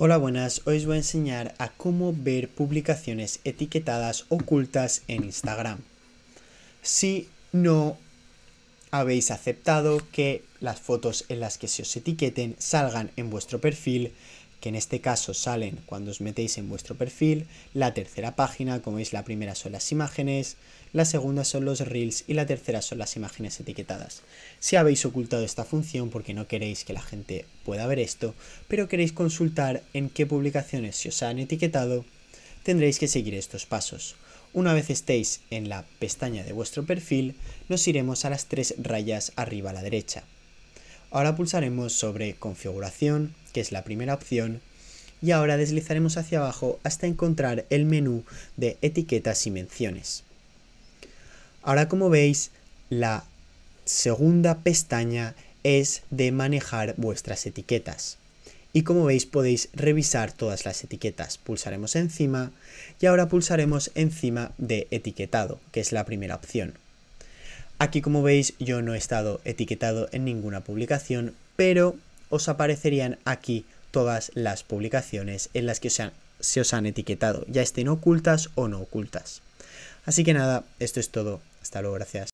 Hola buenas, hoy os voy a enseñar a cómo ver publicaciones etiquetadas ocultas en Instagram. Si no habéis aceptado que las fotos en las que se os etiqueten salgan en vuestro perfil, que en este caso salen cuando os metéis en vuestro perfil, la tercera página, como veis la primera son las imágenes, la segunda son los reels y la tercera son las imágenes etiquetadas. Si habéis ocultado esta función porque no queréis que la gente pueda ver esto, pero queréis consultar en qué publicaciones se os han etiquetado, tendréis que seguir estos pasos. Una vez estéis en la pestaña de vuestro perfil, nos iremos a las tres rayas arriba a la derecha. Ahora pulsaremos sobre configuración, que es la primera opción, y ahora deslizaremos hacia abajo hasta encontrar el menú de etiquetas y menciones. Ahora como veis, la segunda pestaña es de manejar vuestras etiquetas. Y como veis podéis revisar todas las etiquetas. Pulsaremos encima y ahora pulsaremos encima de etiquetado, que es la primera opción. Aquí como veis yo no he estado etiquetado en ninguna publicación, pero os aparecerían aquí todas las publicaciones en las que se, os han etiquetado, ya estén ocultas o no ocultas. Así que nada, esto es todo. Hasta luego, gracias.